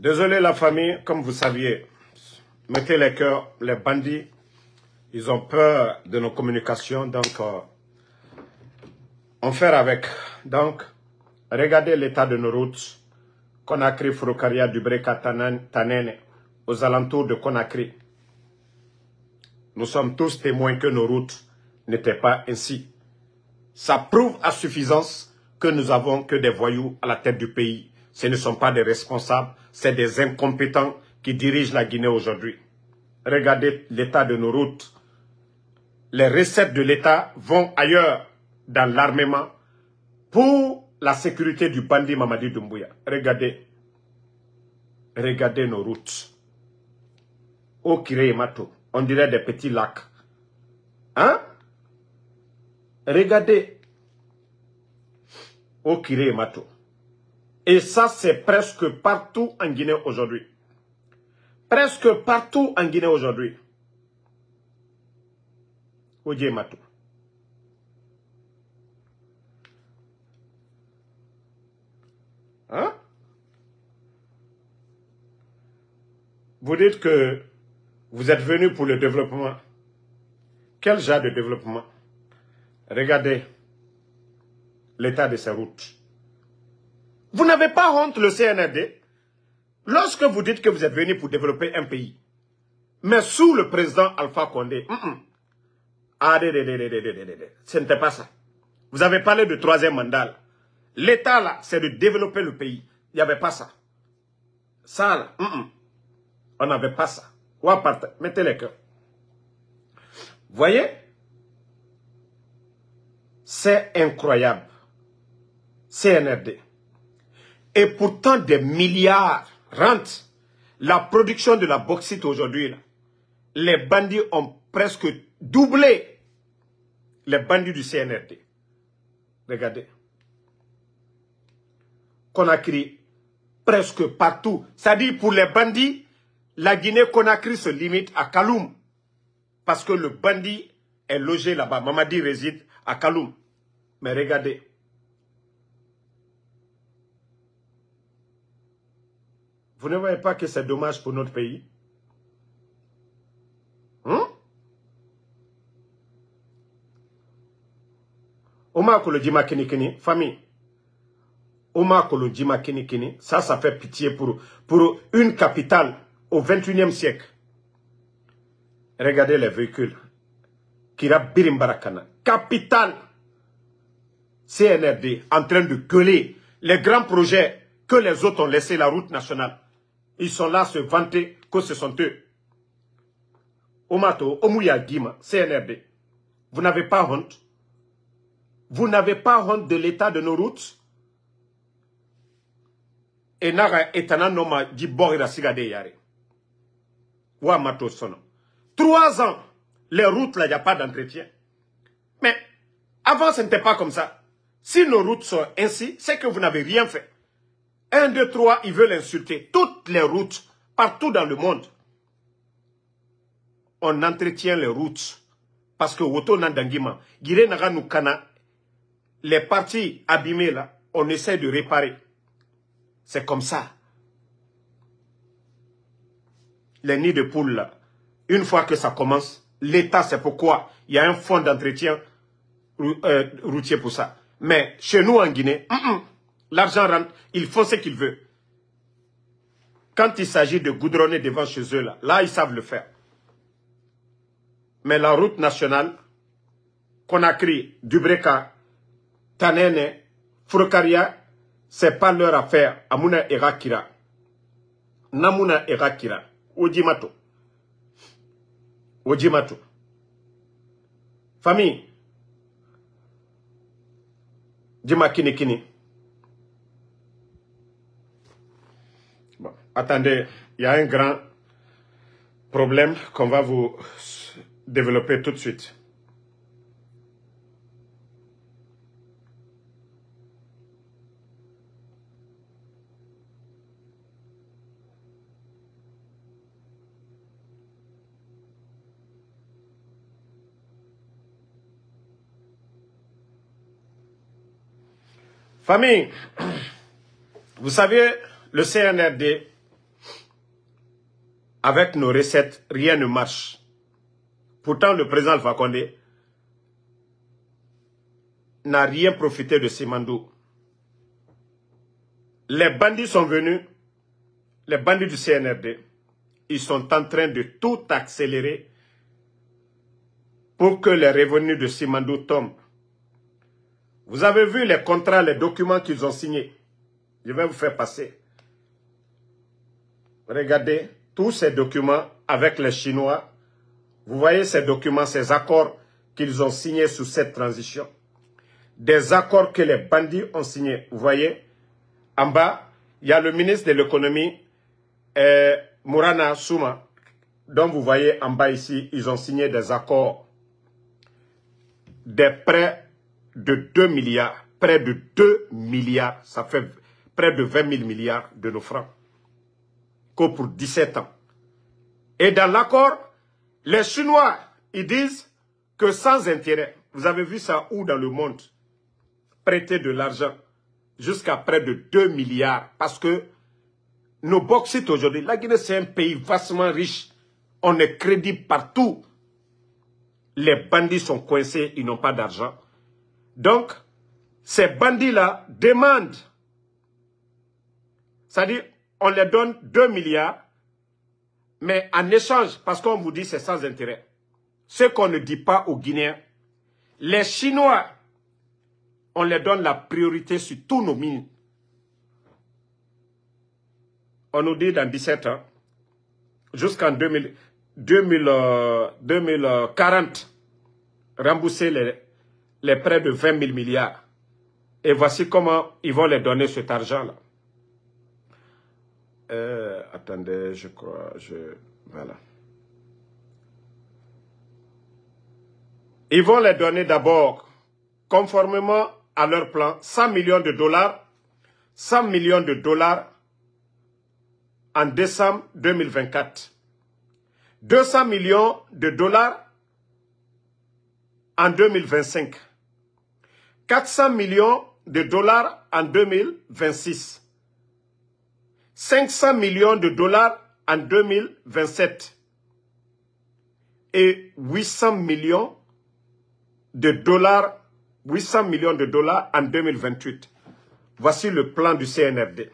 Désolé la famille, comme vous saviez, mettez les cœurs, les bandits, ils ont peur de nos communications, donc euh, on fait avec. Donc, regardez l'état de nos routes. Conakry, Furukaria, Dubreka, Tanene, aux alentours de Conakry. Nous sommes tous témoins que nos routes n'étaient pas ainsi. Ça prouve à suffisance que nous avons que des voyous à la tête du pays ce ne sont pas des responsables, c'est des incompétents qui dirigent la Guinée aujourd'hui. Regardez l'état de nos routes. Les recettes de l'État vont ailleurs dans l'armement pour la sécurité du bandit Mamadi Doumbouya. Regardez. Regardez nos routes. Au Mato. on dirait des petits lacs. Hein? Regardez. Au Mato. Et ça, c'est presque partout en Guinée aujourd'hui. Presque partout en Guinée aujourd'hui. Oye Matou. Hein? Vous dites que vous êtes venu pour le développement. Quel genre de développement Regardez l'état de ces routes. Vous n'avez pas honte, le CNRD, lorsque vous dites que vous êtes venu pour développer un pays, mais sous le président Alpha Condé, ce n'était pas ça. Vous avez parlé du troisième mandat. L'État, là, c'est de développer le pays. Il n'y avait pas ça. Ça, là, mm, mm. on n'avait pas ça. Ou part, mettez les cœurs. Voyez C'est incroyable. CNRD. Et pourtant, des milliards rentrent. La production de la bauxite aujourd'hui, les bandits ont presque doublé les bandits du CNRD. Regardez. Conakry, presque partout. cest à pour les bandits, la Guinée-Conakry se limite à Kaloum. Parce que le bandit est logé là-bas. Mamadi réside à Kaloum. Mais regardez, Vous ne voyez pas que c'est dommage pour notre pays hum? Oma Kolojima famille. Oma Kolojima Kinikini, ça, ça fait pitié pour, pour une capitale au 21e siècle. Regardez les véhicules. Kira Birimbarakana, capitale CNRD, en train de coller les grands projets que les autres ont laissés la route nationale. Ils sont là à se vanter que ce sont eux. Omato, Omuya Gima, CNRD, vous n'avez pas honte. Vous n'avez pas honte de l'état de nos routes. Et Etana Noma Sigade Yare. Sono. Trois ans, les routes là, il n'y a pas d'entretien. Mais avant, ce n'était pas comme ça. Si nos routes sont ainsi, c'est que vous n'avez rien fait. Un, 2, trois, ils veulent insulter toutes les routes, partout dans le monde. On entretient les routes. Parce que les parties abîmées là, on essaie de réparer. C'est comme ça. Les nids de poules là, une fois que ça commence, l'État c'est pourquoi il y a un fonds d'entretien euh, routier pour ça. Mais chez nous en Guinée, L'argent rentre, ils font ce qu'ils veulent. Quand il s'agit de goudronner devant chez eux, là, là, ils savent le faire. Mais la route nationale qu'on a créée, Dubreka, Tanene, Furukaria, n'est pas leur affaire. Amuna Erakira. Namuna Erakira. Ojimato. Ojimato. Famille. Dima Kini. Attendez, il y a un grand problème qu'on va vous développer tout de suite. Famille, vous savez, le CNRD, avec nos recettes, rien ne marche. Pourtant, le président Alpha n'a rien profité de Simandou. Les bandits sont venus, les bandits du CNRD, ils sont en train de tout accélérer pour que les revenus de Simandou tombent. Vous avez vu les contrats, les documents qu'ils ont signés. Je vais vous faire passer. Regardez tous ces documents avec les Chinois. Vous voyez ces documents, ces accords qu'ils ont signés sur cette transition. Des accords que les bandits ont signés. Vous voyez, en bas, il y a le ministre de l'économie, euh, Murana Mourana Souma. dont vous voyez en bas ici, ils ont signé des accords. Des prêts de 2 milliards. Près de 2 milliards. Ça fait près de 20 000 milliards de nos francs que pour 17 ans. Et dans l'accord, les Chinois, ils disent que sans intérêt, vous avez vu ça où dans le monde, prêter de l'argent jusqu'à près de 2 milliards parce que nos bauxites aujourd'hui, la Guinée c'est un pays vastement riche, on est crédible partout. Les bandits sont coincés, ils n'ont pas d'argent. Donc, ces bandits-là demandent, c'est-à-dire on les donne 2 milliards, mais en échange, parce qu'on vous dit c'est sans intérêt. Ce qu'on ne dit pas aux Guinéens, les Chinois, on leur donne la priorité sur tous nos mines. On nous dit dans 17 ans, jusqu'en 2040, euh, euh, rembourser les, les prêts de 20 000 milliards. Et voici comment ils vont les donner cet argent-là. Euh, attendez, je crois, je... Voilà. Ils vont les donner d'abord, conformément à leur plan, 100 millions de dollars, 100 millions de dollars en décembre 2024. 200 millions de dollars en 2025. 400 millions de dollars en 2026. 500 millions de dollars en 2027 et 800 millions de dollars, 800 millions de dollars en 2028. Voici le plan du CNFD.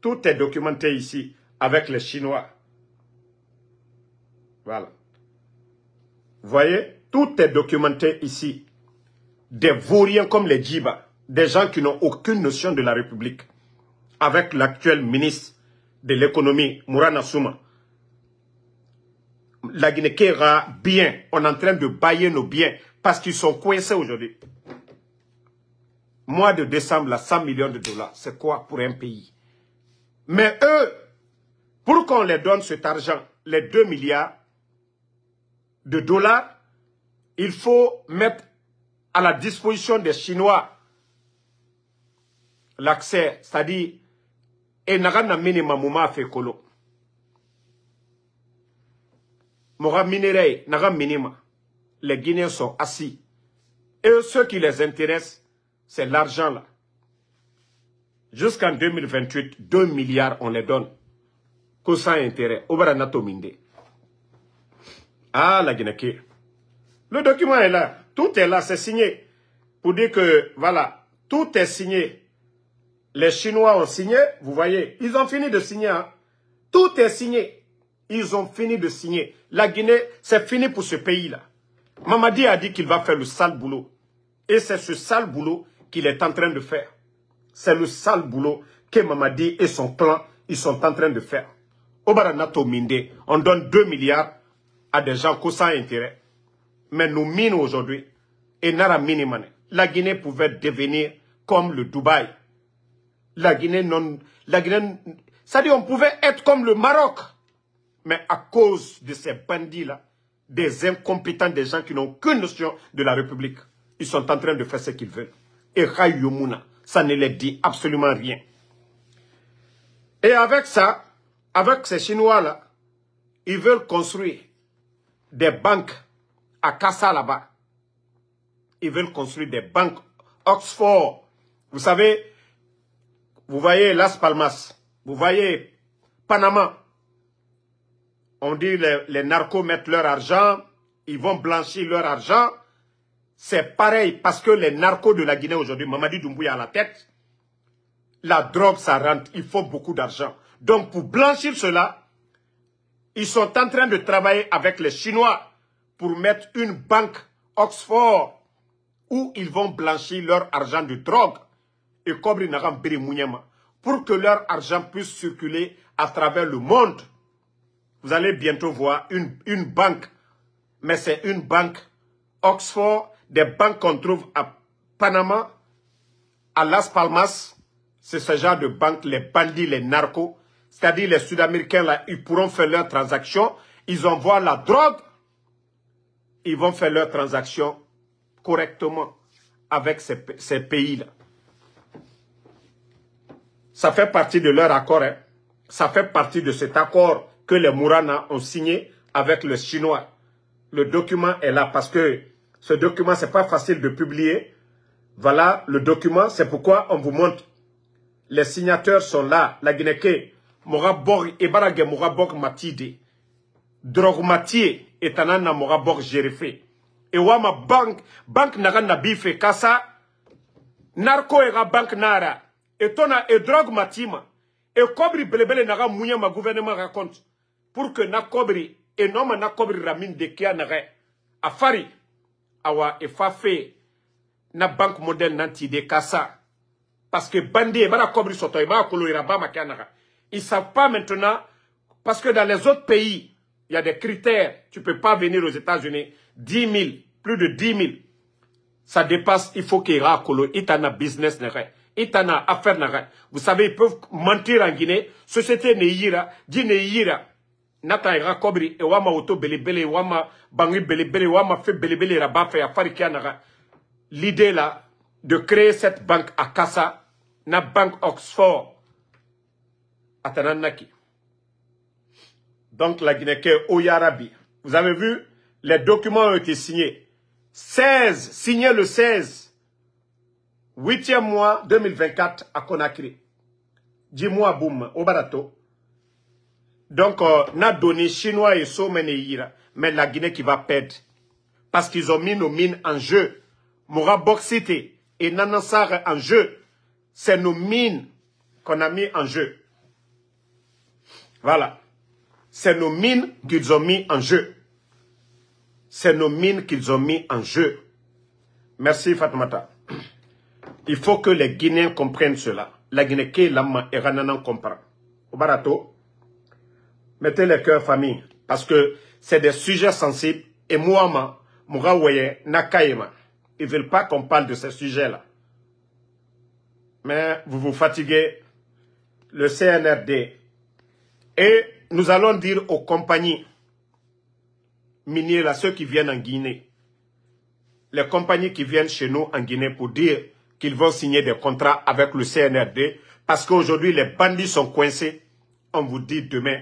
Tout est documenté ici avec les Chinois. Voilà. voyez, tout est documenté ici. Des vauriens comme les Djiba, des gens qui n'ont aucune notion de la République, avec l'actuel ministre de l'économie, Mourana Souma. La Guinée ira bien. On est en train de bailler nos biens parce qu'ils sont coincés aujourd'hui. Mois de décembre, là, 100 millions de dollars, c'est quoi pour un pays Mais eux, pour qu'on leur donne cet argent, les 2 milliards de dollars, il faut mettre à la disposition des Chinois l'accès, c'est-à-dire et eh, naga na un minimum fe kolo moga naga minima les guinéens sont assis et ce qui les intéresse c'est l'argent là jusqu'en 2028 2 milliards on les donne que a intérêt obara nato ah la guinée le document est là tout est là c'est signé pour dire que voilà tout est signé les Chinois ont signé, vous voyez, ils ont fini de signer. Hein. Tout est signé. Ils ont fini de signer. La Guinée, c'est fini pour ce pays-là. Mamadi a dit qu'il va faire le sale boulot. Et c'est ce sale boulot qu'il est en train de faire. C'est le sale boulot que Mamadi et son clan, ils sont en train de faire. Obaranato Minde, on donne 2 milliards à des gens sans intérêt. Mais nous minons aujourd'hui, et Nara Minimane, la Guinée pouvait devenir comme le Dubaï la Guinée non... La Guinée... ça on pouvait être comme le Maroc. Mais à cause de ces bandits-là, des incompétents, des gens qui n'ont aucune notion de la République, ils sont en train de faire ce qu'ils veulent. Et Rayoumouna, ça ne les dit absolument rien. Et avec ça, avec ces Chinois-là, ils veulent construire des banques à Kassa là-bas. Ils veulent construire des banques Oxford. Vous savez, vous voyez Las Palmas. Vous voyez Panama. On dit les, les narcos mettent leur argent. Ils vont blanchir leur argent. C'est pareil parce que les narcos de la Guinée aujourd'hui, Mamadi Doumbouya à la tête, la drogue, ça rentre. Il faut beaucoup d'argent. Donc, pour blanchir cela, ils sont en train de travailler avec les Chinois pour mettre une banque Oxford où ils vont blanchir leur argent de drogue et Kobri pour que leur argent puisse circuler à travers le monde. Vous allez bientôt voir une, banque, mais c'est une banque Oxford, des banques qu'on trouve à Panama, à Las Palmas. C'est ce genre de banque, les bandits, les narcos, c'est-à-dire les Sud-Américains, ils pourront faire leurs transactions, ils envoient la drogue, ils vont faire leurs transactions correctement avec ces pays-là. Ça fait partie de leur accord. Hein. Ça fait partie de cet accord que les Mourana ont signé avec les Chinois. Le document est là parce que ce document, c'est pas facile de publier. Voilà le document. C'est pourquoi on vous montre. Les signateurs sont là. La Guinée, Mourabog Ebarage Mourabog Matide. Drogmatie Etanana Mourabog Jérifé. Et Wama Bank, Bank Naga bife. Kasa. Narco Ega Bank Nara. Et tona et drogue ma et ma e kobiri belebele naga ma gouvernement raconte pour que na kobiri et ramine ma na kobirira ramine de kia nagɛ a fari awa e fafé na banque moderne nanti de kassa parce que bandé, et mana kobiri sɔtɔ e b'a e kolo e bas ma kiya ils savent pas maintenant parce que dans les autres pays il y a des critères tu peux pas venir aux États-Unis 10 000 plus de 10 000 ça dépasse il faut qu'il y ait un business nagɛ Etana affaire naga vous savez ils peuvent mentir en Guinée société ne yira Guinée yira nata ira kobri e wama auto belebele wama bangi belebele wama fe belebele raba fe l'idée là de créer cette banque à Kassa na banque Oxford atananaki donc la Guinée Oyarabi vous avez vu les documents ont été signés 16 signé le 16 Huitième mois 2024 à Conakry. dis mois, boum, au barato. Donc, euh, n'a donné Chinois et somme mais la Guinée qui va perdre. Parce qu'ils ont mis nos mines en jeu. Moura City et Nanansar en jeu. C'est nos mines qu'on a mis en jeu. Voilà. C'est nos mines qu'ils ont mis en jeu. C'est nos mines qu'ils ont mis en jeu. Merci Fatmata. Il faut que les Guinéens comprennent cela. La Guinée qui l'ama et Rananan comprend. Au barato, mettez le cœur famille, parce que c'est des sujets sensibles. Et moi, moi, Nakaïma, ils ne veulent pas qu'on parle de ces sujets-là. Mais vous vous fatiguez, le CNRD. Et nous allons dire aux compagnies minières, à ceux qui viennent en Guinée, les compagnies qui viennent chez nous en Guinée pour dire qu'ils vont signer des contrats avec le CNRD parce qu'aujourd'hui, les bandits sont coincés. On vous dit demain,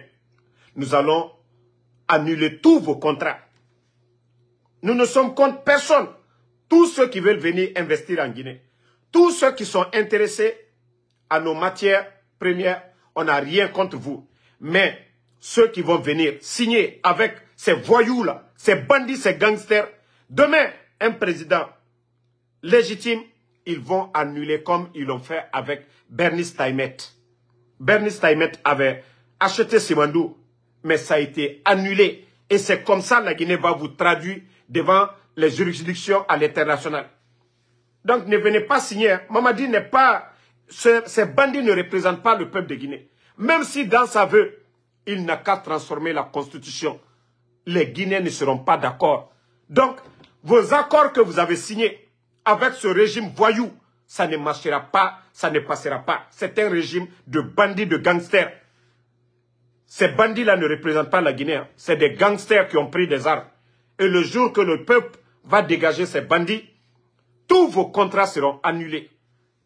nous allons annuler tous vos contrats. Nous ne sommes contre personne. Tous ceux qui veulent venir investir en Guinée, tous ceux qui sont intéressés à nos matières premières, on n'a rien contre vous. Mais ceux qui vont venir signer avec ces voyous-là, ces bandits, ces gangsters, demain, un président légitime ils vont annuler comme ils l'ont fait avec Bernie Steinmet. Bernie Steinmet avait acheté Simandou, mais ça a été annulé. Et c'est comme ça que la Guinée va vous traduire devant les juridictions à l'international. Donc ne venez pas signer. Mamadi n'est pas... ces bandits ne représentent pas le peuple de Guinée. Même si dans sa vœu, il n'a qu'à transformer la constitution. Les Guinéens ne seront pas d'accord. Donc, vos accords que vous avez signés, avec ce régime voyou, ça ne marchera pas, ça ne passera pas. C'est un régime de bandits, de gangsters. Ces bandits-là ne représentent pas la Guinée. Hein. C'est des gangsters qui ont pris des armes. Et le jour que le peuple va dégager ces bandits, tous vos contrats seront annulés.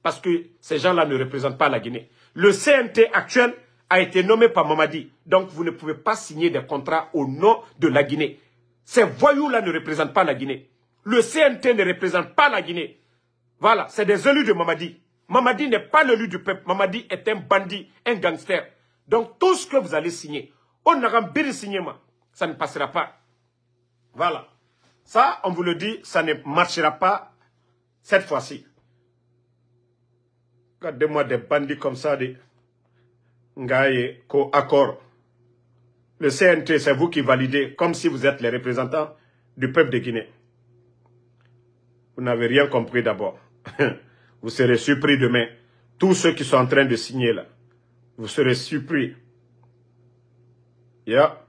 Parce que ces gens-là ne représentent pas la Guinée. Le CNT actuel a été nommé par Mamadi. Donc vous ne pouvez pas signer des contrats au nom de la Guinée. Ces voyous-là ne représentent pas la Guinée. Le CNT ne représente pas la Guinée. Voilà, c'est des élus de Mamadi. Mamadi n'est pas l'élu du peuple. Mamadi est un bandit, un gangster. Donc tout ce que vous allez signer, on pas pas signer ça ne passera pas. Voilà. Ça, on vous le dit, ça ne marchera pas cette fois-ci. Regardez-moi des bandits comme ça, des Ngaye, co accord. Le CNT, c'est vous qui validez, comme si vous êtes les représentants du peuple de Guinée vous n'avez rien compris d'abord. vous serez surpris demain. Tous ceux qui sont en train de signer là, vous serez surpris. Yeah.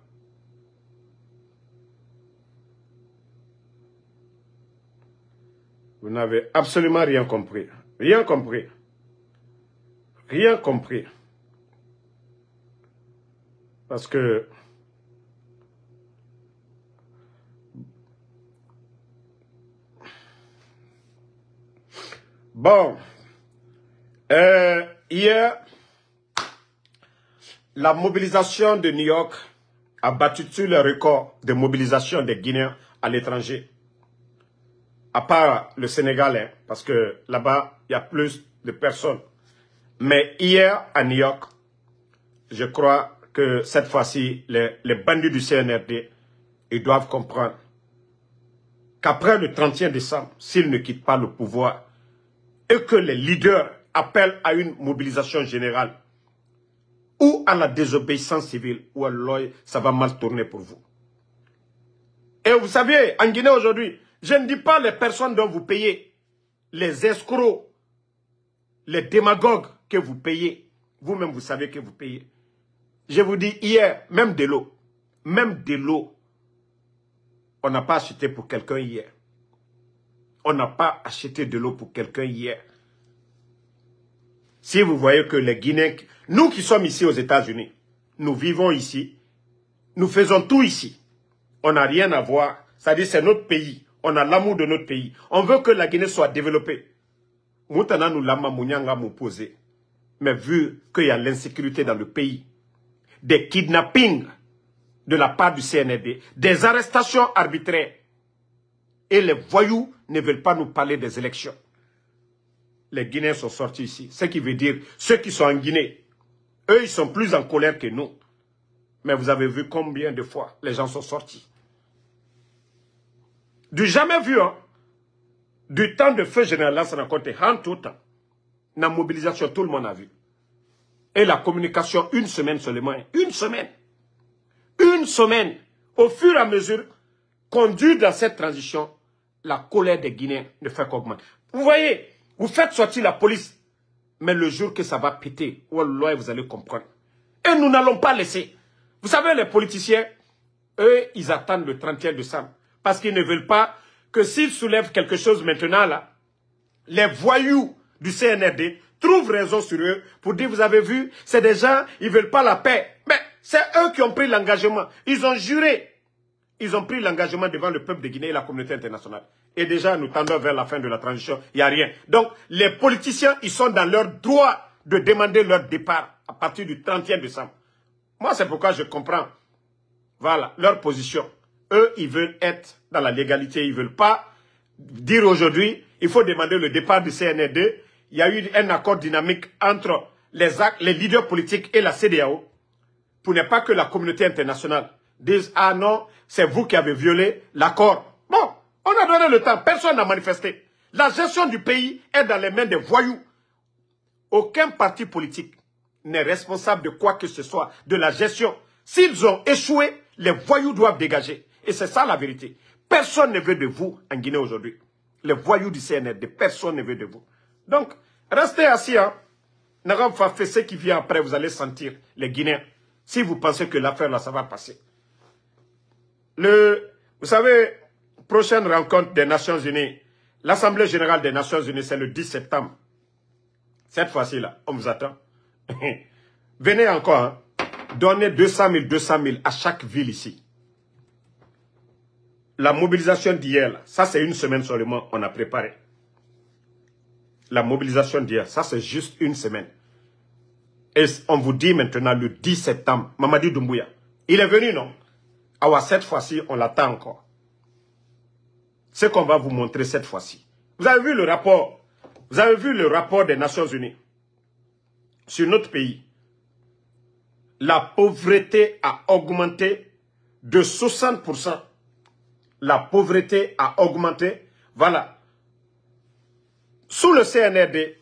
Vous n'avez absolument rien compris. Rien compris. Rien compris. Parce que Bon. Euh, hier, la mobilisation de New York a battu le record de mobilisation des Guinéens à l'étranger. À part le Sénégal, hein, parce que là-bas, il y a plus de personnes. Mais hier, à New York, je crois que cette fois-ci, les, les bandits du CNRD, ils doivent comprendre qu'après le 31 décembre, s'ils ne quittent pas le pouvoir, et que les leaders appellent à une mobilisation générale ou à la désobéissance civile, ou à loi, ça va mal tourner pour vous. Et vous savez, en Guinée aujourd'hui, je ne dis pas les personnes dont vous payez, les escrocs, les démagogues que vous payez. Vous-même, vous savez que vous payez. Je vous dis, hier, même de l'eau, même de l'eau, on n'a pas acheté pour quelqu'un hier. On n'a pas acheté de l'eau pour quelqu'un hier. Si vous voyez que les Guinéens, nous qui sommes ici aux États-Unis, nous vivons ici, nous faisons tout ici. On n'a rien à voir. C'est-à-dire c'est notre pays. On a l'amour de notre pays. On veut que la Guinée soit développée. Moutana nous lama m'opposé. Mais vu qu'il y a l'insécurité dans le pays, des kidnappings de la part du CNRD, des arrestations arbitraires, et les voyous ne veulent pas nous parler des élections. Les Guinéens sont sortis ici. Ce qui veut dire, ceux qui sont en Guinée, eux, ils sont plus en colère que nous. Mais vous avez vu combien de fois les gens sont sortis. Du jamais vu, hein. du temps de feu général ça n'a Côté, en tout temps, la mobilisation, tout le monde a vu. Et la communication, une semaine seulement. Une semaine. Une semaine. Au fur et à mesure, conduit dans cette transition, la colère des Guinéens ne fait qu'augmenter. Vous voyez, vous faites sortir la police, mais le jour que ça va péter, Wallah, vous allez comprendre. Et nous n'allons pas laisser. Vous savez, les politiciens, eux, ils attendent le de décembre. Parce qu'ils ne veulent pas que s'ils soulèvent quelque chose maintenant, là, les voyous du CNRD trouvent raison sur eux pour dire, vous avez vu, c'est des gens, ils ne veulent pas la paix. Mais c'est eux qui ont pris l'engagement. Ils ont juré ils ont pris l'engagement devant le peuple de Guinée et la communauté internationale. Et déjà, nous tendons vers la fin de la transition. Il n'y a rien. Donc, les politiciens, ils sont dans leur droit de demander leur départ à partir du 30 décembre. Moi, c'est pourquoi je comprends. Voilà, leur position. Eux, ils veulent être dans la légalité. Ils ne veulent pas dire aujourd'hui, il faut demander le départ du CN2. Il y a eu un accord dynamique entre les, les leaders politiques et la CDAO pour ne pas que la communauté internationale dise « Ah non, c'est vous qui avez violé l'accord. Bon, on a donné le temps, personne n'a manifesté. La gestion du pays est dans les mains des voyous. Aucun parti politique n'est responsable de quoi que ce soit, de la gestion. S'ils ont échoué, les voyous doivent dégager. Et c'est ça la vérité. Personne ne veut de vous en Guinée aujourd'hui. Les voyous du CNRD, personne ne veut de vous. Donc, restez assis. Hein. fait ce qui vient après, vous allez sentir les Guinéens. Si vous pensez que l'affaire là, ça va passer le, vous savez, prochaine rencontre des Nations Unies, l'Assemblée générale des Nations Unies, c'est le 10 septembre. Cette fois-ci-là, on vous attend. Venez encore, hein. donnez 200 000, 200 000 à chaque ville ici. La mobilisation d'hier, ça c'est une semaine seulement, on a préparé. La mobilisation d'hier, ça c'est juste une semaine. Et on vous dit maintenant le 10 septembre, Mamadi Doumbouya. Il est venu, non alors cette fois-ci, on l'attend encore. C'est qu'on va vous montrer cette fois-ci. Vous avez vu le rapport. Vous avez vu le rapport des Nations Unies sur notre pays. La pauvreté a augmenté de 60%. La pauvreté a augmenté. Voilà. Sous le CNRD,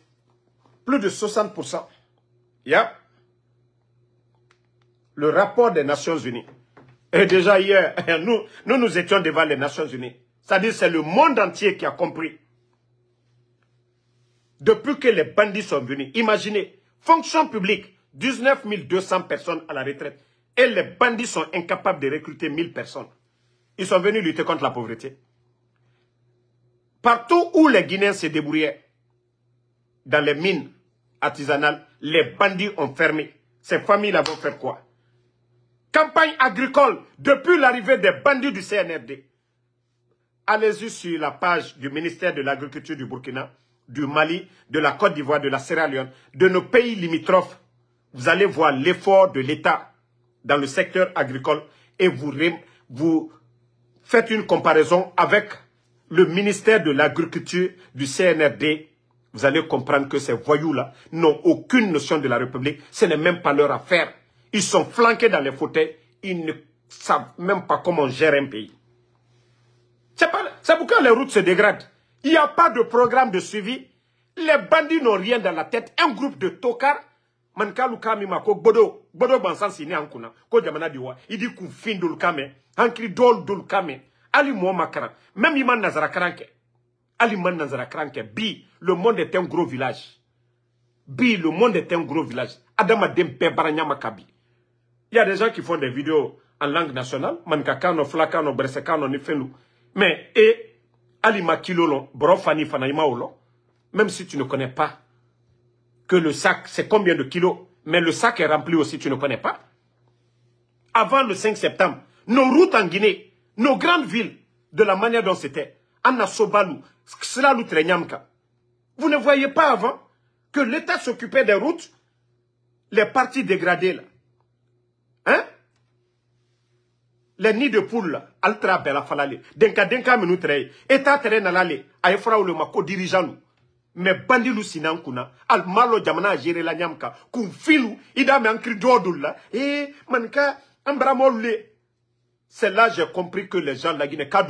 plus de 60%. Yeah. Le rapport des Nations Unies et déjà hier, nous, nous, étions devant les Nations Unies. C'est-à-dire c'est le monde entier qui a compris. Depuis que les bandits sont venus, imaginez, fonction publique, 19 200 personnes à la retraite. Et les bandits sont incapables de recruter 1000 personnes. Ils sont venus lutter contre la pauvreté. Partout où les Guinéens se débrouillaient, dans les mines artisanales, les bandits ont fermé. Ces familles-là vont faire quoi campagne agricole depuis l'arrivée des bandits du CNRD. Allez-y sur la page du ministère de l'Agriculture du Burkina, du Mali, de la Côte d'Ivoire, de la Sierra Leone, de nos pays limitrophes. Vous allez voir l'effort de l'État dans le secteur agricole et vous, vous faites une comparaison avec le ministère de l'Agriculture du CNRD. Vous allez comprendre que ces voyous-là n'ont aucune notion de la République. Ce n'est même pas leur affaire. Ils sont flanqués dans les fauteuils. Ils ne savent même pas comment gérer un pays. C'est pourquoi les routes se dégradent. Il n'y a pas de programme de suivi. Les bandits n'ont rien dans la tête. Un groupe de tocards, Bodo, Bodo Bansan sini Ankuna, jamana Diwa, il dit qu'on Koufin Dulkame, Ankri Dol kame. Ali Mouamakara, même Iman Nazara Kranke. Ali Man Nazara Kranke, Bi, le monde est un gros village. Bi, le monde est un gros village. Adama Dempe Baranyama Kabi. Il y a des gens qui font des vidéos en langue nationale, Mais, et, Alima Brofani, même si tu ne connais pas que le sac, c'est combien de kilos, mais le sac est rempli aussi, tu ne connais pas. Avant le 5 septembre, nos routes en Guinée, nos grandes villes, de la manière dont c'était, vous ne voyez pas avant que l'État s'occupait des routes, les parties dégradées là. les nids de poule Altra bella a Denka denka le denkadenka minnu nalale, ye etat le mako dirigeant Mais bandi lu sina jamana a la nyamka. Kou k'u fin lu i an manika c'est là j'ai compris que les gens la Guinée k'a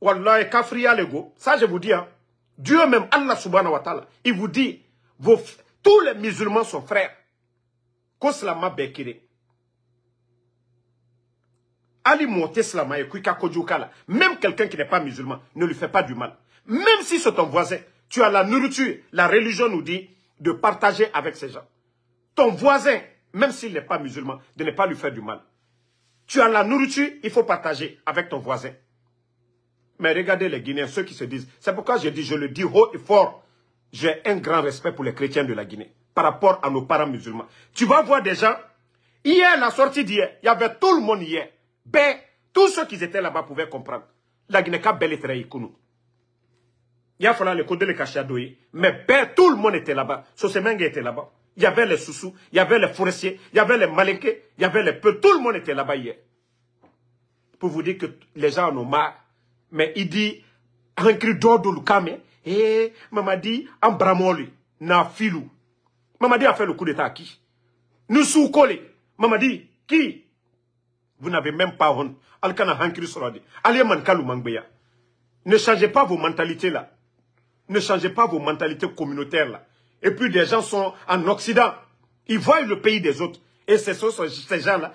Wallah, wallahi kafriya lego ça je vous dis hein Dieu même Allah subhanahu wa ta'ala il vous dit vos tous les musulmans sont frères ko silamɛ bekire. Ali même quelqu'un qui n'est pas musulman, ne lui fait pas du mal. Même si c'est ton voisin, tu as la nourriture, la religion nous dit de partager avec ces gens. Ton voisin, même s'il n'est pas musulman, de ne pas lui faire du mal. Tu as la nourriture, il faut partager avec ton voisin. Mais regardez les Guinéens, ceux qui se disent. C'est pourquoi je dis, je le dis haut et fort. J'ai un grand respect pour les chrétiens de la Guinée par rapport à nos parents musulmans. Tu vas voir des gens, hier, la sortie d'hier, il y avait tout le monde hier. Bé, ben, tous ceux qui étaient là-bas pouvaient comprendre. La Guinée-Ka belle était nous. Il a fallu le code le Mais ben, tout le monde était là-bas. Sosemengue était là-bas. Il y avait les Soussous, il y avait les forestiers, il y avait les Malinqués, il y avait les peuples. Tout le monde était là-bas hier. Pour vous dire que les gens en ont marre. Mais il dit, un cri d'ordre Lukame, et eh, Mamadi, en bramoli, na filou. Mamadi a fait le coup d'état à qui Nous sous Mamadi, qui vous n'avez même pas honte. Allez, Ne changez pas vos mentalités là. Ne changez pas vos mentalités communautaires là. Et puis des gens sont en Occident. Ils voient le pays des autres. Et ces gens-là.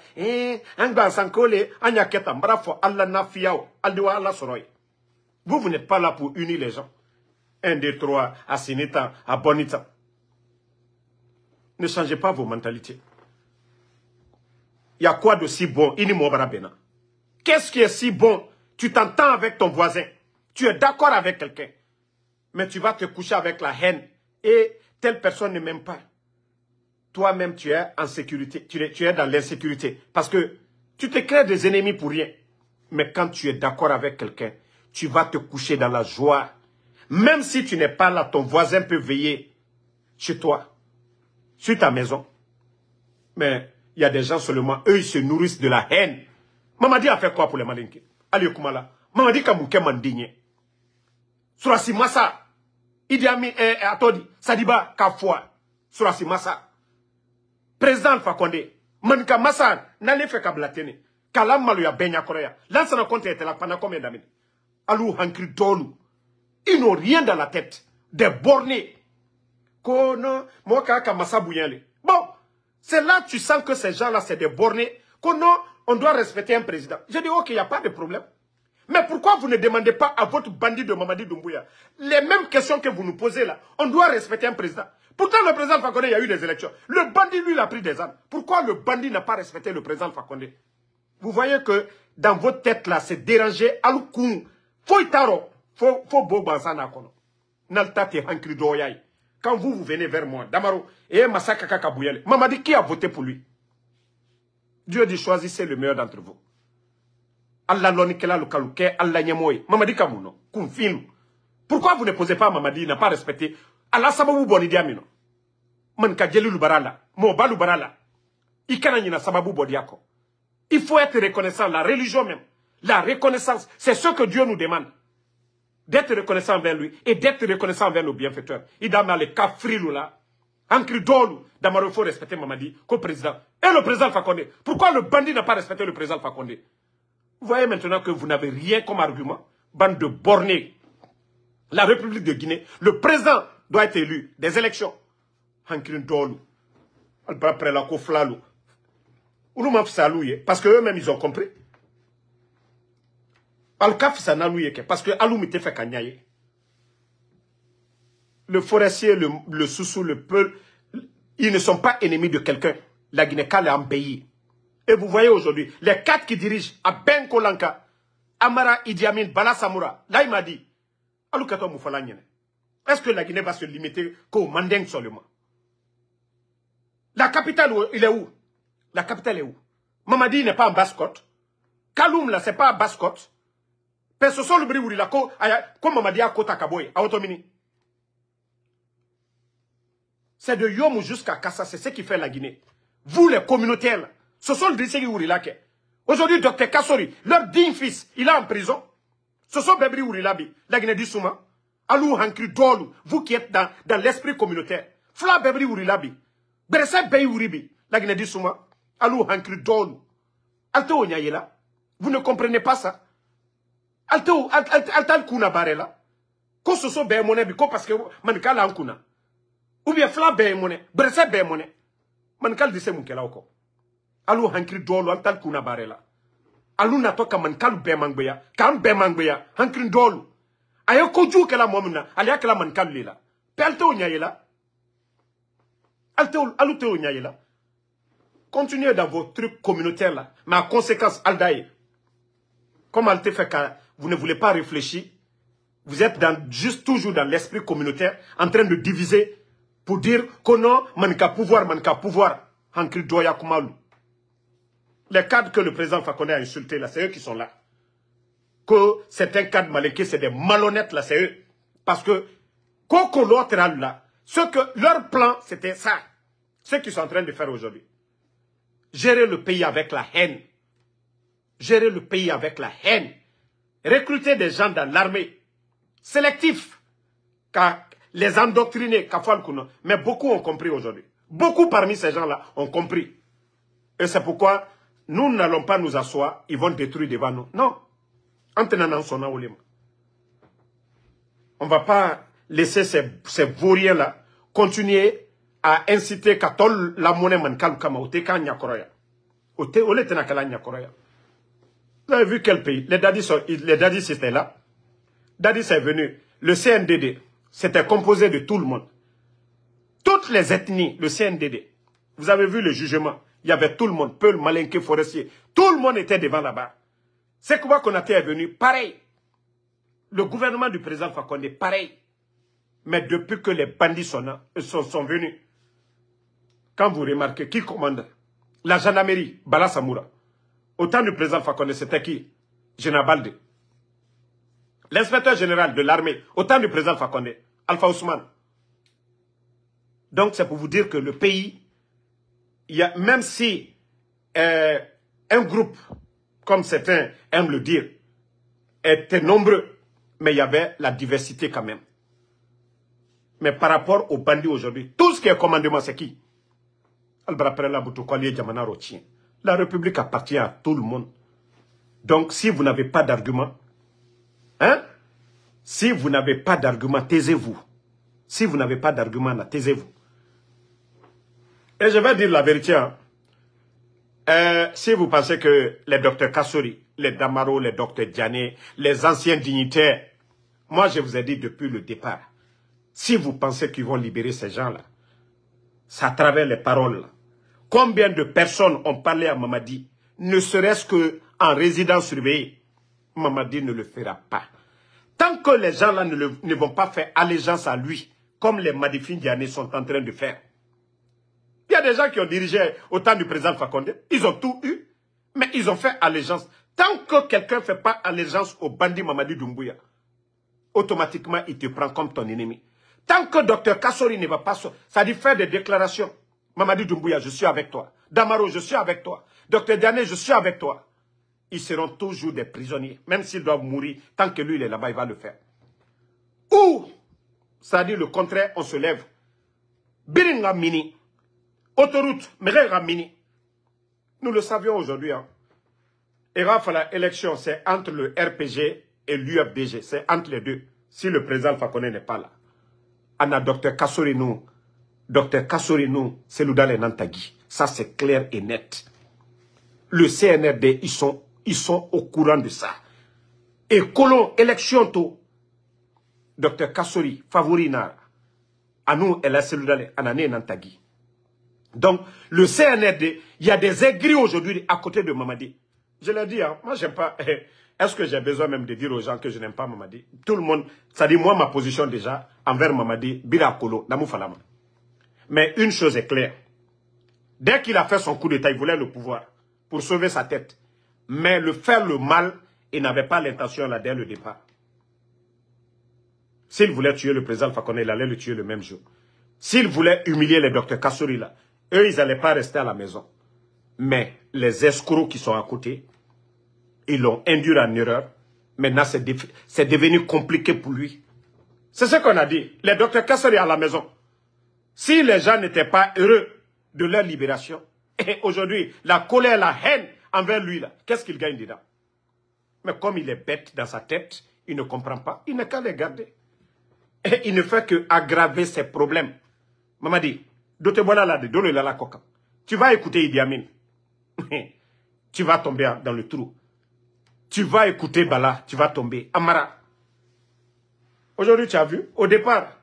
Vous, vous n'êtes pas là pour unir les gens. Un, deux, trois, à Sinita, à Bonita. Ne changez pas vos mentalités. Il y a quoi de si bon Qu'est-ce qui est si bon Tu t'entends avec ton voisin. Tu es d'accord avec quelqu'un. Mais tu vas te coucher avec la haine. Et telle personne ne m'aime pas. Toi-même, tu es en sécurité. Tu es, tu es dans l'insécurité. Parce que tu te crées des ennemis pour rien. Mais quand tu es d'accord avec quelqu'un, tu vas te coucher dans la joie. Même si tu n'es pas là, ton voisin peut veiller chez toi, sur ta maison. Mais il y a des gens seulement, eux, ils se nourrissent de la haine. Mamadi a fait quoi pour les Malinké Allez, Kumala. Mamadi Kamouke Mandigne. Surasi Massa. Idi Ami, eh, eh, Atodi, Sadiba, Kafwa. Surasi Massa. Président Fakonde. Manika Massa, n'allez faire Kablatene. Kalam Maluya Benya Korea. L'ancien compte était là pendant combien d'années Alou Hankri Dolu. Ils n'ont rien dans la tête. Des bornés. Kono, Moka Kamasa Bouyale. C'est là que tu sens que ces gens-là, c'est des bornés, Qu'on on doit respecter un président. Je dis, ok, il n'y a pas de problème. Mais pourquoi vous ne demandez pas à votre bandit de Mamadi Doumbouya les mêmes questions que vous nous posez là On doit respecter un président. Pourtant, le président Fakonde, il y a eu des élections. Le bandit, lui, il a pris des armes. Pourquoi le bandit n'a pas respecté le président Fakonde Vous voyez que dans votre tête là, c'est dérangé. Il faut taro. faut bobansa nakono. hankri quand vous, vous venez vers moi, Damaro, et Massaka maman Mamadi, qui a voté pour lui Dieu dit, choisissez le meilleur d'entre vous. Allah lonikela calouké? Allah Maman Mamadi Kamuno, Kumfinu. Pourquoi vous ne posez pas Mamadi, il n'a pas respecté Allah sababu boni diamino. Ikana sababu Il faut être reconnaissant, la religion même. La reconnaissance, c'est ce que Dieu nous demande d'être reconnaissant envers lui et d'être reconnaissant envers nos bienfaiteurs. Il dans le cas frilou là, Ankri Dolou, il faut respecter Mamadi, co président. Et le président Fakonde. Pourquoi le bandit n'a pas respecté le président Fakonde Vous voyez maintenant que vous n'avez rien comme argument. Bande de bornés. La République de Guinée, le président doit être élu des élections. Ankri Dolou. Après la Koflalou. Parce queux mêmes ils ont compris na parce que Aloum était fait cagnaye. le forestier le le le peul ils ne sont pas ennemis de quelqu'un la Guinée est un pays et vous voyez aujourd'hui les quatre qui dirigent à Ben Kolanka Amara Idi Amin Bala Samoura là il m'a dit est ce que la Guinée va se limiter qu'au Mandeng seulement la capitale il est où la capitale est où Mamadi n'est pas en Basse-Côte Kaloum là c'est pas en Basse-Côte ce sont libiri wulila ko aya ko mamadi dia kota kaboy ka c'est de yomu jusqu'à Kassa, c'est ce qui fait la guinée vous les communautaires sont sont les wulila kɛ aujourd'hui docteur Kassori, leur digne fils il est en prison Ce sont les wulila bi la guinée du suma Alou hankiri Dolou, vous qui êtes dans dans l'esprit communautaire Fla bɛɛ biri wulila bi gbɛrɛsɛ la guinée du suma alu hankiri dɔɔlu vous ne comprenez pas ça. Alto, alta kuna barela ko soso so ye mɔnɛ biko ko parce que manika la ou bien fla bɛɛ ye mɔnɛ Mankal bɛɛ se alu hankri dolo an kuna barela alu natɔ ka manikalu bɛɛ mangbeya k'an hankri mangbeya hankiri dɔɔlu a ye kela momna la alu t'o nyaela continuez dans vos trucs communautaires là mais à conséquence ali comme ali fait vous ne voulez pas réfléchir. Vous êtes juste toujours dans l'esprit communautaire, en train de diviser pour dire que non, manka pouvoir, manka pouvoir. Les cadres que le président Fakone a insultés, là, c'est eux qui sont là. Que un cadre maléqué, c'est des malhonnêtes, là, c'est eux. Parce que, l'autre là, ce que leur plan, c'était ça. Ce qu'ils sont en train de faire aujourd'hui. Gérer le pays avec la haine. Gérer le pays avec la haine recruter des gens dans l'armée, sélectif, les endoctriner, mais beaucoup ont compris aujourd'hui. Beaucoup parmi ces gens-là ont compris. Et c'est pourquoi nous n'allons pas nous asseoir, ils vont détruire devant nous. Non. On ne va pas laisser ces, ces vauriens-là continuer à inciter Katol la monnaie mankal kama ote Ote vous avez vu quel pays Les dadis, sont, les c'était là. Dadis est venu. Le CNDD, c'était composé de tout le monde. Toutes les ethnies, le CNDD. Vous avez vu le jugement. Il y avait tout le monde. Peul, Malinké, Forestier. Tout le monde était devant là-bas. C'est qu'on qu'on est venu. Pareil. Le gouvernement du président Fakonde, pareil. Mais depuis que les bandits sont, venus, quand vous remarquez, qui commande La gendarmerie, Bala Samoura. Au temps du président Fakonde, c'était qui Général Balde. L'inspecteur général de l'armée, au temps du président Fakonde, Alpha Ousmane. Donc c'est pour vous dire que le pays, il y a, même si euh, un groupe, comme certains aiment le dire, était nombreux, mais il y avait la diversité quand même. Mais par rapport aux bandits aujourd'hui, tout ce qui est commandement, c'est qui Albra Prela et Djamana Rotien. La République appartient à tout le monde. Donc, si vous n'avez pas d'argument, hein, si vous n'avez pas d'argument, taisez-vous. Si vous n'avez pas d'argument, taisez-vous. Et je vais dire la vérité. Hein. Euh, si vous pensez que les docteurs Kassori, les Damaro, les docteurs Diané, les anciens dignitaires, moi je vous ai dit depuis le départ, si vous pensez qu'ils vont libérer ces gens-là, ça à travers les paroles, Combien de personnes ont parlé à Mamadi, ne serait-ce qu'en résidence surveillée Mamadi ne le fera pas. Tant que les gens-là ne, vont pas faire allégeance à lui, comme les Madifin sont en train de faire. Il y a des gens qui ont dirigé au temps du président Fakonde, ils ont tout eu, mais ils ont fait allégeance. Tant que quelqu'un ne fait pas allégeance au bandit Mamadi Doumbouya, automatiquement, il te prend comme ton ennemi. Tant que Dr Kassori ne va pas... Ça dit faire des déclarations Mamadi Doumbouya, je suis avec toi. Damaro, je suis avec toi. Docteur Diané, je suis avec toi. Ils seront toujours des prisonniers. Même s'ils doivent mourir, tant que lui, il est là-bas, il va le faire. Ou, ça dit le contraire, on se lève. Biringa Mini, autoroute, Merera Mini. Nous le savions aujourd'hui. Hein. Et Rafa, la élection, c'est entre le RPG et l'UFDG. C'est entre les deux. Si le président Fakone n'est pas là. Anna, docteur Kassori, Docteur nous, c'est le et Nantagi. Ça, c'est clair et net. Le CNRD, ils sont, ils sont au courant de ça. Et colon, élection tôt. Docteur Kassori, favori nara. Anou, elle a Seloudal et Nantagi. Donc, le CNRD, il y a des aigris aujourd'hui à côté de Mamadi. Je l'ai dit, hein, moi, moi, n'aime pas. Est-ce que j'ai besoin même de dire aux gens que je n'aime pas Mamadi Tout le monde, ça dit, moi, ma position déjà envers Mamadi, Birakolo, Namoufalama. Mais une chose est claire. Dès qu'il a fait son coup d'État, il voulait le pouvoir pour sauver sa tête. Mais le faire le mal, il n'avait pas l'intention là dès le départ. S'il voulait tuer le président Fakone, il allait le tuer le même jour. S'il voulait humilier les docteurs Kassouri, eux, ils n'allaient pas rester à la maison. Mais les escrocs qui sont à côté, ils l'ont induit en erreur. Maintenant, c'est devenu compliqué pour lui. C'est ce qu'on a dit. Les docteurs Kassouri à la maison. Si les gens n'étaient pas heureux de leur libération, et aujourd'hui, la colère, la haine envers lui, là, qu'est-ce qu'il gagne dedans Mais comme il est bête dans sa tête, il ne comprend pas, il n'a qu'à les garder. Et il ne fait que ses problèmes. Maman dit, la Tu vas écouter Idi Amin. tu vas tomber dans le trou. Tu vas écouter Bala, tu vas tomber. Amara. Aujourd'hui, tu as vu, au départ,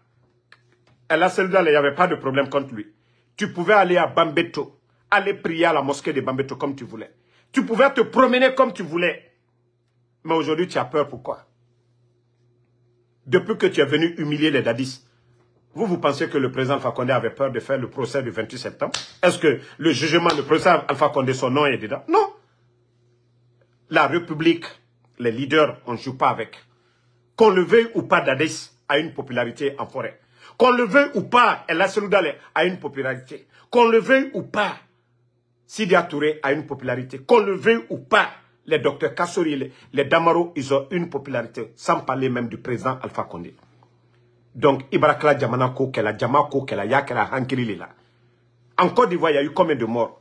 à celle là il n'y avait pas de problème contre lui. Tu pouvais aller à Bambeto, aller prier à la mosquée de Bambeto comme tu voulais. Tu pouvais te promener comme tu voulais. Mais aujourd'hui, tu as peur. Pourquoi Depuis que tu es venu humilier les dadis, vous, vous pensez que le président Alpha Condé avait peur de faire le procès du 28 septembre Est-ce que le jugement du président Alpha Condé, son nom est dedans Non. La République, les leaders, on ne joue pas avec. Qu'on le veuille ou pas, Dadis a une popularité en forêt. Qu'on le veuille ou pas, El Seloudale a une popularité. Qu'on le veuille ou pas, Sidi Touré a une popularité. Qu'on le veuille ou pas, les docteurs Kassori, les, Damaro, ils ont une popularité, sans parler même du président Alpha Condé. Donc, Ibarakla Djamanako, Kela Djamako, Kela Yakela, là. En Côte d'Ivoire, il y a eu combien de morts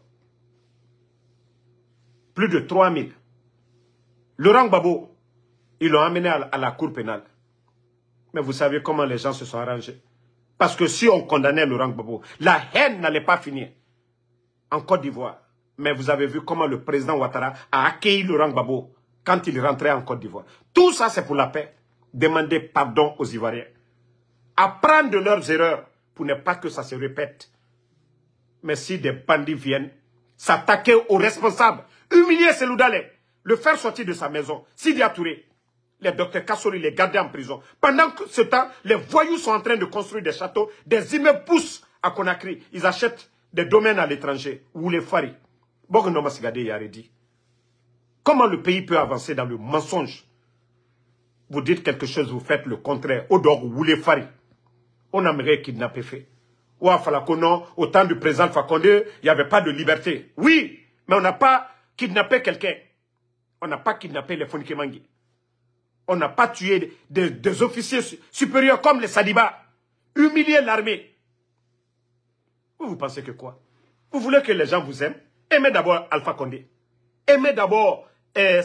Plus de 3000. Laurent Gbabo, ils l'ont amené à la cour pénale. Mais vous savez comment les gens se sont arrangés. Parce que si on condamnait Laurent Gbagbo, la haine n'allait pas finir en Côte d'Ivoire. Mais vous avez vu comment le président Ouattara a accueilli Laurent Gbagbo quand il est rentré en Côte d'Ivoire. Tout ça, c'est pour la paix. Demander pardon aux Ivoiriens. Apprendre de leurs erreurs pour ne pas que ça se répète. Mais si des bandits viennent s'attaquer aux responsables, humilier Selou le faire sortir de sa maison, Sidi Touré, les docteurs Kassori les gardaient en prison. Pendant ce temps, les voyous sont en train de construire des châteaux, des immeubles poussent à Conakry. Ils achètent des domaines à l'étranger, ou les faris. Comment le pays peut avancer dans le mensonge Vous dites quelque chose, vous faites le contraire. Odor ou les faris. On aimerait kidnapper fait. Ou à Falakono, au temps du président Fakonde, il n'y avait pas de liberté. Oui, mais on n'a pas kidnappé quelqu'un. On n'a pas kidnappé les Fonikimangi on n'a pas tué des, officiers supérieurs comme les Sadiba. Humilier l'armée. Vous, vous pensez que quoi Vous voulez que les gens vous aiment Aimez d'abord Alpha Condé. Aimez d'abord euh,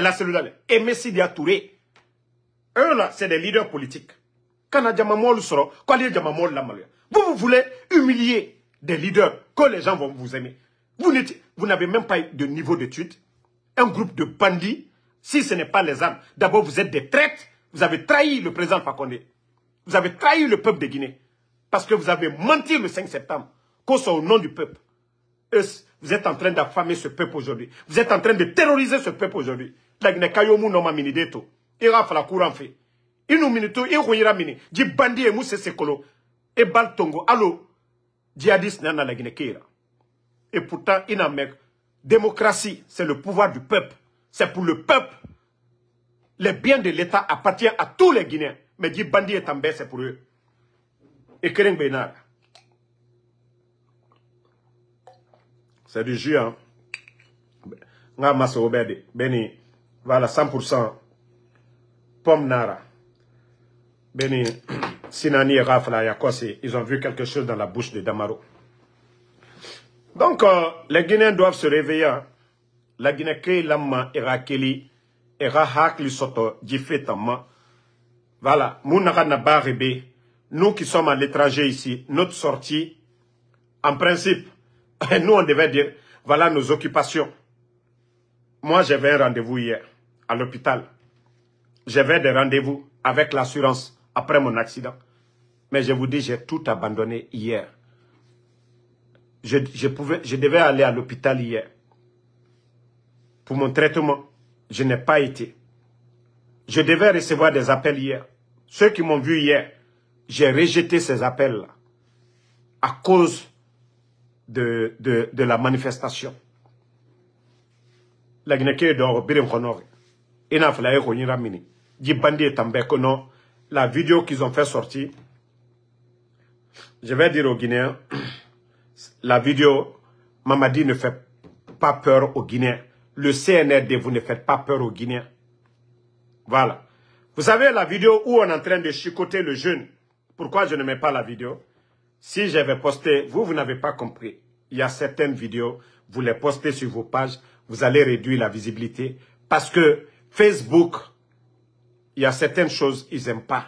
la cellule. Aimez Sidia Touré. Eux là, c'est des leaders politiques. Vous, vous voulez humilier des leaders que les gens vont vous aimer. Vous n'avez même pas de niveau d'études. Un groupe de bandits si ce n'est pas les armes. D'abord, vous êtes des traîtres. Vous avez trahi le président Fakonde. Vous avez trahi le peuple de Guinée. Parce que vous avez menti le 5 septembre. Qu'on soit au nom du peuple. vous êtes en train d'affamer ce peuple aujourd'hui. Vous êtes en train de terroriser ce peuple aujourd'hui. La Guinée Kayomu nomaminideto, et Mousse Sekolo. Et tongo, la Guinée Et Démocratie, c'est le pouvoir du peuple c'est pour le peuple. Les biens de l'État appartiennent à tous les Guinéens. Mais dit Bandi et També, c'est pour eux. Et Kering Bénard. C'est du jus, hein. Nga maso Beni, voilà, 100%. Pomme Nara. Beni, Sinani et Rafla Yakossi, ils ont vu quelque chose dans la bouche de Damaro. Donc, euh, les Guinéens doivent se réveiller, hein. La guinée l'amma lama keli ira soto voilà nous qui sommes à l'étranger ici notre sortie en principe nous on devait dire voilà nos occupations moi j'avais un rendez-vous hier à l'hôpital j'avais des rendez-vous avec l'assurance après mon accident mais je vous dis j'ai tout abandonné hier je devais aller à l'hôpital hier pour mon traitement. Je n'ai pas été. Je devais recevoir des appels hier. Ceux qui m'ont vu hier, j'ai rejeté ces appels-là à cause de, la manifestation. La Guinée la vidéo qu'ils ont fait sortir, je vais dire aux Guinéens, la vidéo, Mamadi ne fait pas peur aux Guinéens le CNRD, vous ne faites pas peur aux Guinéens. Voilà. Vous savez la vidéo où on est en train de chicoter le jeune. Pourquoi je ne mets pas la vidéo Si j'avais posté, vous, vous n'avez pas compris. Il y a certaines vidéos, vous les postez sur vos pages, vous allez réduire la visibilité. Parce que Facebook, il y a certaines choses, ils n'aiment pas.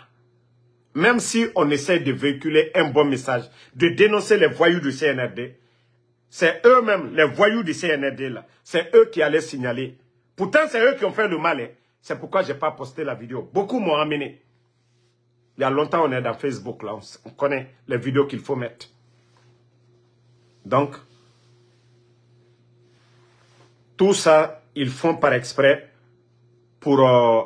Même si on essaie de véhiculer un bon message, de dénoncer les voyous du CNRD, c'est eux-mêmes, les voyous du CNRD là. C'est eux qui allaient signaler. Pourtant, c'est eux qui ont fait le mal. Hein. C'est pourquoi je n'ai pas posté la vidéo. Beaucoup m'ont amené. Il y a longtemps, on est dans Facebook là. On connaît les vidéos qu'il faut mettre. Donc, tout ça, ils font par exprès pour, euh,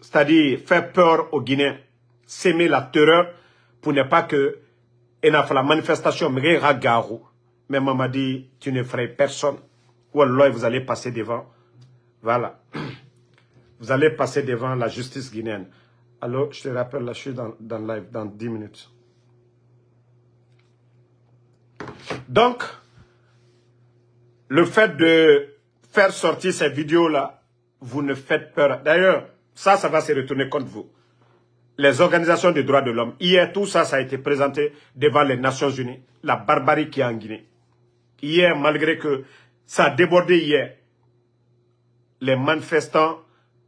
c'est-à-dire faire peur aux Guinéens, s'aimer la terreur pour ne pas que et la manifestation, mais maman dit, tu ne ferais personne. Ou vous allez passer devant. Voilà. Vous allez passer devant la justice guinéenne. Alors, je te rappelle, là, je suis dans, dans live dans 10 minutes. Donc, le fait de faire sortir ces vidéos-là, vous ne faites peur. D'ailleurs, ça, ça va se retourner contre vous les organisations des droits de l'homme. Hier, tout ça, ça a été présenté devant les Nations Unies, la barbarie qui est en Guinée. Hier, malgré que ça a débordé hier, les manifestants,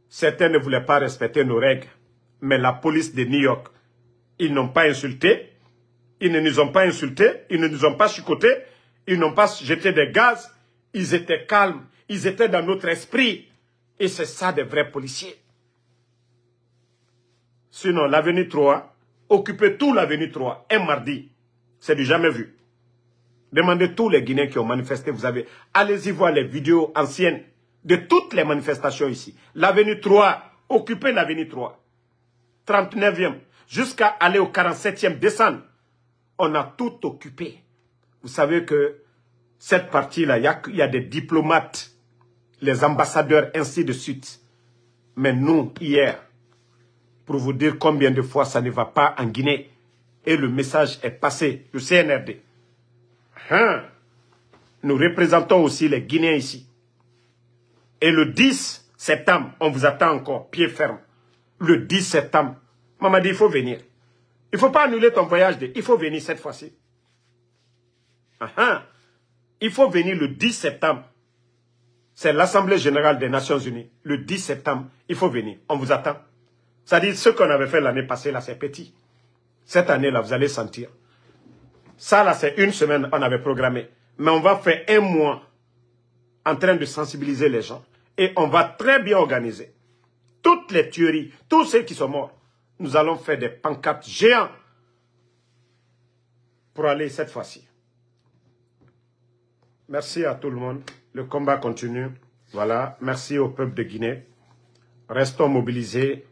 certains ne voulaient pas respecter nos règles. Mais la police de New York, ils n'ont pas insulté, ils ne nous ont pas insultés, ils ne nous ont pas chicotés, ils n'ont pas jeté des gaz, ils étaient calmes, ils étaient dans notre esprit. Et c'est ça des vrais policiers. Sinon, l'avenue 3, occupez tout l'avenue 3, un mardi, c'est du jamais vu. Demandez tous les Guinéens qui ont manifesté, vous avez... Allez-y voir les vidéos anciennes de toutes les manifestations ici. L'avenue 3, occupez l'avenue 3. 39e, jusqu'à aller au 47e, descendre. On a tout occupé. Vous savez que cette partie-là, il y, y a des diplomates, les ambassadeurs, ainsi de suite. Mais nous, hier, pour vous dire combien de fois ça ne va pas en Guinée. Et le message est passé, le CNRD. Hein? Nous représentons aussi les Guinéens ici. Et le 10 septembre, on vous attend encore, pied ferme. Le 10 septembre, maman dit, il faut venir. Il ne faut pas annuler ton voyage, il faut venir cette fois-ci. Hein? Il faut venir le 10 septembre. C'est l'Assemblée générale des Nations Unies. Le 10 septembre, il faut venir. On vous attend. C'est-à-dire, ce qu'on avait fait l'année passée, là, c'est petit. Cette année, là, vous allez sentir. Ça, là, c'est une semaine, on avait programmé. Mais on va faire un mois en train de sensibiliser les gens. Et on va très bien organiser. Toutes les tueries, tous ceux qui sont morts, nous allons faire des pancartes géants pour aller cette fois-ci. Merci à tout le monde. Le combat continue. Voilà. Merci au peuple de Guinée. Restons mobilisés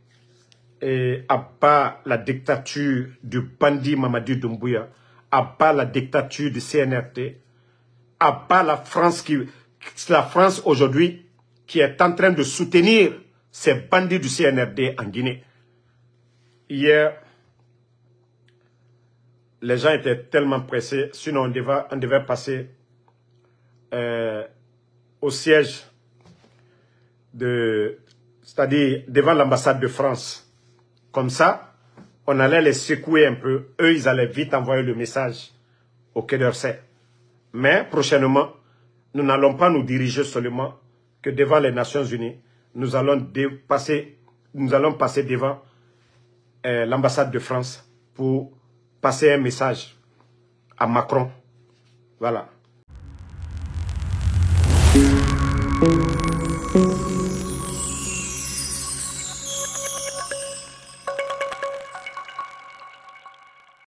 et eh, à part la dictature du bandit Mamadou Doumbouya, à part la dictature du CNRT, à part la France qui, la France aujourd'hui qui est en train de soutenir ces bandits du CNRD en Guinée. Hier, les gens étaient tellement pressés, sinon on devait, on passer euh, au siège de, c'est-à-dire devant l'ambassade de France. Comme ça, on allait les secouer un peu. Eux, ils allaient vite envoyer le message au Quai d'Orsay. Mais prochainement, nous n'allons pas nous diriger seulement que devant les Nations Unies, nous allons, passer, nous allons passer devant euh, l'ambassade de France pour passer un message à Macron. Voilà.